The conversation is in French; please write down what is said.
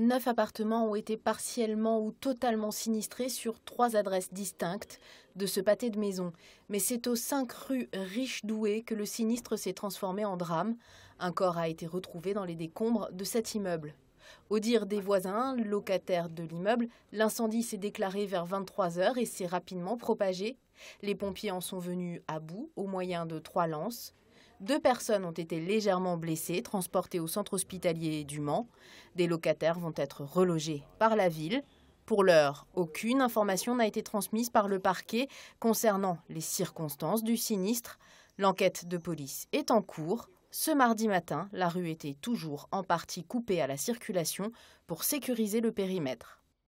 Neuf appartements ont été partiellement ou totalement sinistrés sur trois adresses distinctes de ce pâté de maison. Mais c'est aux cinq rues riches douées que le sinistre s'est transformé en drame. Un corps a été retrouvé dans les décombres de cet immeuble. Au dire des voisins, locataires de l'immeuble, l'incendie s'est déclaré vers 23h et s'est rapidement propagé. Les pompiers en sont venus à bout au moyen de trois lances. Deux personnes ont été légèrement blessées, transportées au centre hospitalier du Mans. Des locataires vont être relogés par la ville. Pour l'heure, aucune information n'a été transmise par le parquet concernant les circonstances du sinistre. L'enquête de police est en cours. Ce mardi matin, la rue était toujours en partie coupée à la circulation pour sécuriser le périmètre.